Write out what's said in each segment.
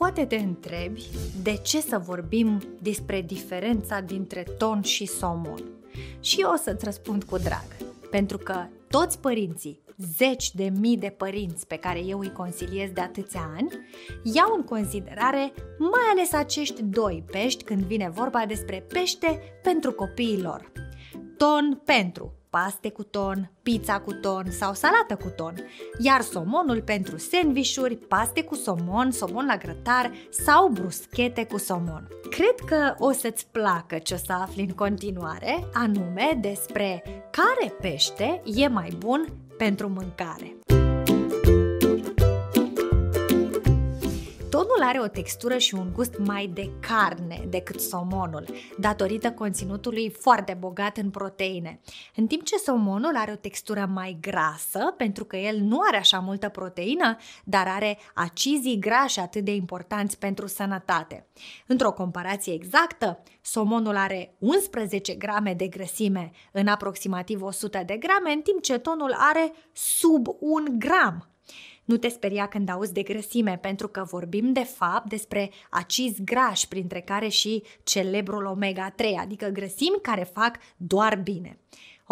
Poate te întrebi de ce să vorbim despre diferența dintre ton și somon. Și eu o să-ți răspund cu drag, pentru că toți părinții, zeci de mii de părinți pe care eu îi consiliez de atâția ani, iau în considerare mai ales acești doi pești când vine vorba despre pește pentru copiii lor. Ton pentru paste cu ton, pizza cu ton sau salată cu ton, iar somonul pentru sandvișuri, paste cu somon, somon la grătar sau bruschete cu somon. Cred că o să-ți placă ce o să afli în continuare, anume despre care pește e mai bun pentru mâncare. Somonul are o textură și un gust mai de carne decât somonul, datorită conținutului foarte bogat în proteine, în timp ce somonul are o textură mai grasă, pentru că el nu are așa multă proteină, dar are acizii grași atât de importanți pentru sănătate. Într-o comparație exactă, somonul are 11 grame de grăsime în aproximativ 100 de grame, în timp ce tonul are sub 1 gram nu te speria când auzi de grăsime, pentru că vorbim de fapt despre acizi grași, printre care și celebrul omega-3, adică grăsimi care fac doar bine.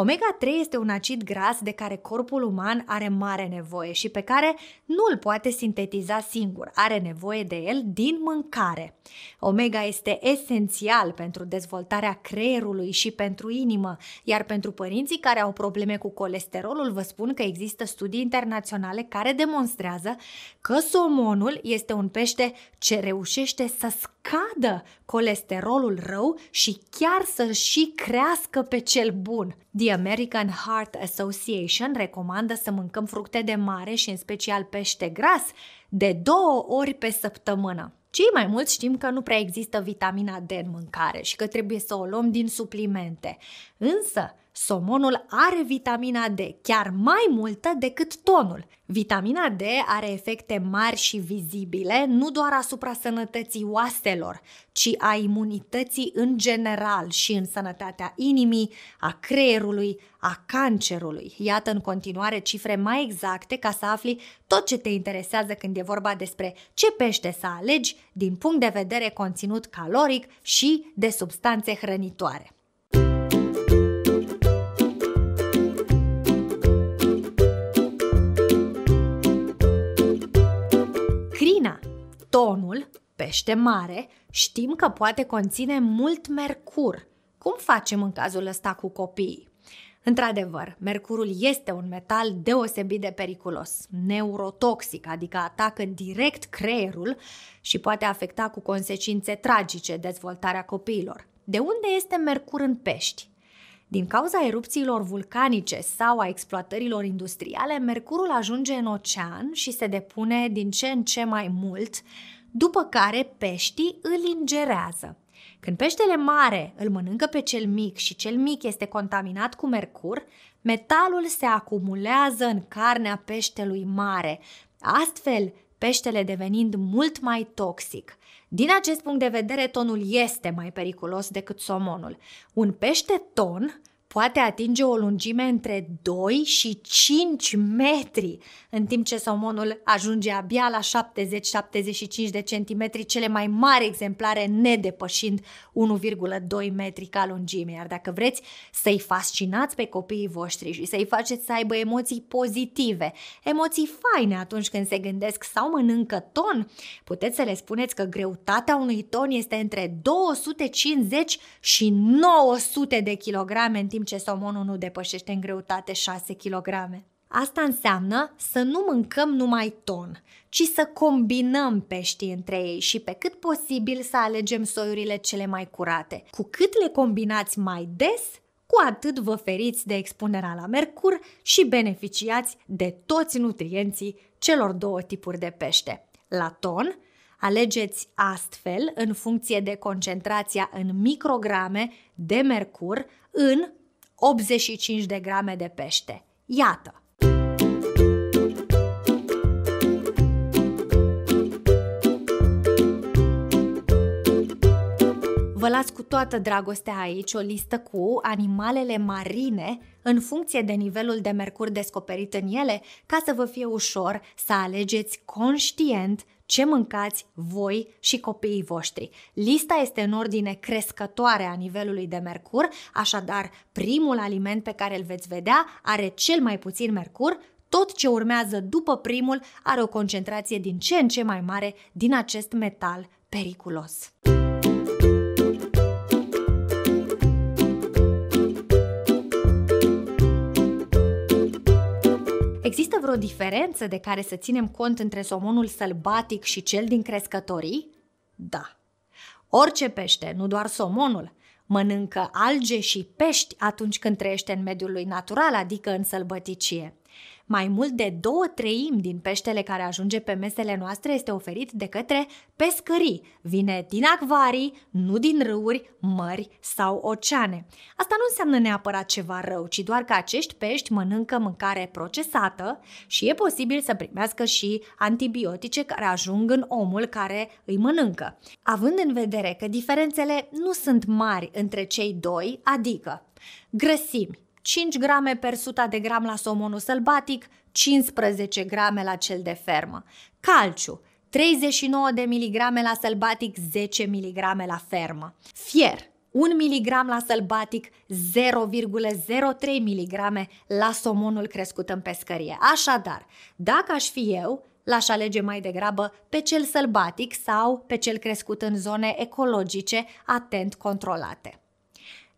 Omega-3 este un acid gras de care corpul uman are mare nevoie și pe care nu îl poate sintetiza singur. Are nevoie de el din mâncare. Omega este esențial pentru dezvoltarea creierului și pentru inimă, iar pentru părinții care au probleme cu colesterolul, vă spun că există studii internaționale care demonstrează că somonul este un pește ce reușește să scadă scadă colesterolul rău și chiar să și crească pe cel bun. The American Heart Association recomandă să mâncăm fructe de mare și în special pește gras de două ori pe săptămână. Cei mai mulți știm că nu prea există vitamina D în mâncare și că trebuie să o luăm din suplimente. Însă, Somonul are vitamina D, chiar mai multă decât tonul. Vitamina D are efecte mari și vizibile, nu doar asupra sănătății oaselor, ci a imunității în general și în sănătatea inimii, a creierului, a cancerului. Iată în continuare cifre mai exacte ca să afli tot ce te interesează când e vorba despre ce pește să alegi din punct de vedere conținut caloric și de substanțe hrănitoare. Vitrina, tonul, pește mare, știm că poate conține mult mercur. Cum facem în cazul ăsta cu copiii? Într-adevăr, mercurul este un metal deosebit de periculos, neurotoxic, adică atacă direct creierul și poate afecta cu consecințe tragice dezvoltarea copiilor. De unde este mercur în pești? Din cauza erupțiilor vulcanice sau a exploatărilor industriale, mercurul ajunge în ocean și se depune din ce în ce mai mult, după care peștii îl ingerează. Când peștele mare îl mănâncă pe cel mic și cel mic este contaminat cu mercur, metalul se acumulează în carnea peștelui mare. Astfel, peștele devenind mult mai toxic. Din acest punct de vedere, tonul este mai periculos decât somonul. Un pește ton poate atinge o lungime între 2 și 5 metri, în timp ce salmonul ajunge abia la 70-75 de centimetri, cele mai mari exemplare nedepășind 1,2 metri ca lungime. Iar dacă vreți să-i fascinați pe copiii voștri și să-i faceți să aibă emoții pozitive, emoții faine atunci când se gândesc sau mănâncă ton, puteți să le spuneți că greutatea unui ton este între 250 și 900 de kilograme în timp timp ce somonul nu depășește în greutate 6 kg. Asta înseamnă să nu mâncăm numai ton, ci să combinăm peștii între ei și pe cât posibil să alegem soiurile cele mai curate. Cu cât le combinați mai des, cu atât vă feriți de expunerea la mercur și beneficiați de toți nutrienții celor două tipuri de pește. La ton, alegeți astfel, în funcție de concentrația în micrograme de mercur, în 85 de grame de pește. Iată! Vă las cu toată dragostea aici o listă cu animalele marine în funcție de nivelul de mercur descoperit în ele ca să vă fie ușor să alegeți conștient ce mâncați voi și copiii voștri. Lista este în ordine crescătoare a nivelului de mercur, așadar primul aliment pe care îl veți vedea are cel mai puțin mercur, tot ce urmează după primul are o concentrație din ce în ce mai mare din acest metal periculos. Există vreo diferență de care să ținem cont între somonul sălbatic și cel din crescătorii? Da. Orice pește, nu doar somonul, mănâncă alge și pești atunci când trăiește în mediul lui natural, adică în sălbăticie. Mai mult de două treimi din peștele care ajunge pe mesele noastre este oferit de către pescării. Vine din acvarii, nu din râuri, mări sau oceane. Asta nu înseamnă neapărat ceva rău, ci doar că acești pești mănâncă mâncare procesată și e posibil să primească și antibiotice care ajung în omul care îi mănâncă. Având în vedere că diferențele nu sunt mari între cei doi, adică grăsimi, 5 grame per 100 de gram la somonul sălbatic, 15 grame la cel de fermă. Calciu, 39 de miligrame la sălbatic, 10 miligrame la fermă. Fier, 1 mg la sălbatic, 0,03 mg la somonul crescut în pescărie. Așadar, dacă aș fi eu, l-aș alege mai degrabă pe cel sălbatic sau pe cel crescut în zone ecologice, atent controlate.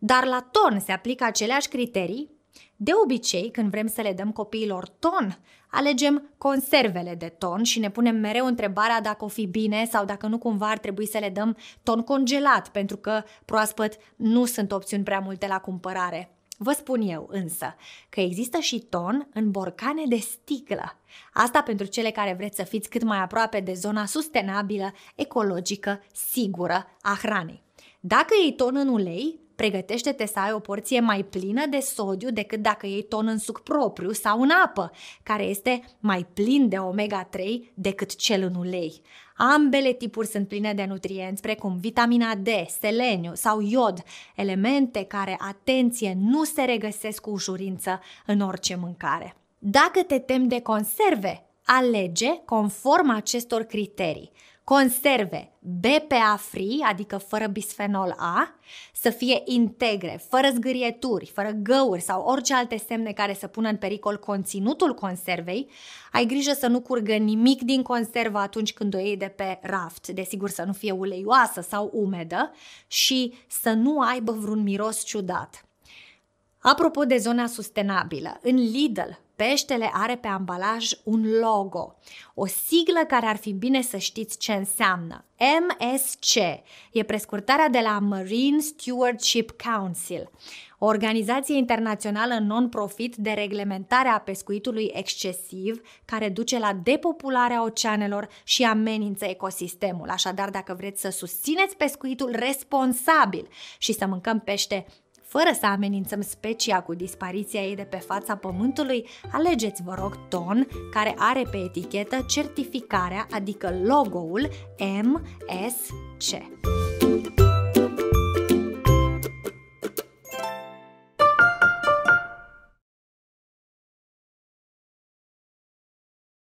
Dar la ton se aplică aceleași criterii. De obicei, când vrem să le dăm copiilor ton, alegem conservele de ton și ne punem mereu întrebarea dacă o fi bine sau dacă nu cumva ar trebui să le dăm ton congelat, pentru că proaspăt nu sunt opțiuni prea multe la cumpărare. Vă spun eu însă că există și ton în borcane de sticlă. Asta pentru cele care vreți să fiți cât mai aproape de zona sustenabilă, ecologică, sigură a hranei. Dacă iei ton în ulei, Pregătește-te să ai o porție mai plină de sodiu decât dacă iei ton în suc propriu sau în apă, care este mai plin de omega-3 decât cel în ulei. Ambele tipuri sunt pline de nutrienți precum vitamina D, seleniu sau iod, elemente care, atenție, nu se regăsesc cu ușurință în orice mâncare. Dacă te temi de conserve, alege conform acestor criterii conserve BPA free, adică fără bisfenol A, să fie integre, fără zgârieturi, fără găuri sau orice alte semne care să pună în pericol conținutul conservei, ai grijă să nu curgă nimic din conservă atunci când o iei de pe raft, desigur să nu fie uleioasă sau umedă și să nu aibă vreun miros ciudat. Apropo de zona sustenabilă, în Lidl, peștele are pe ambalaj un logo, o siglă care ar fi bine să știți ce înseamnă. MSC e prescurtarea de la Marine Stewardship Council, o organizație internațională non-profit de reglementare a pescuitului excesiv care duce la depopularea oceanelor și amenință ecosistemul. Așadar, dacă vreți să susțineți pescuitul responsabil și să mâncăm pește fără să amenințăm specia cu dispariția ei de pe fața pământului, alegeți, vă rog, ton care are pe etichetă certificarea, adică logo-ul MSC.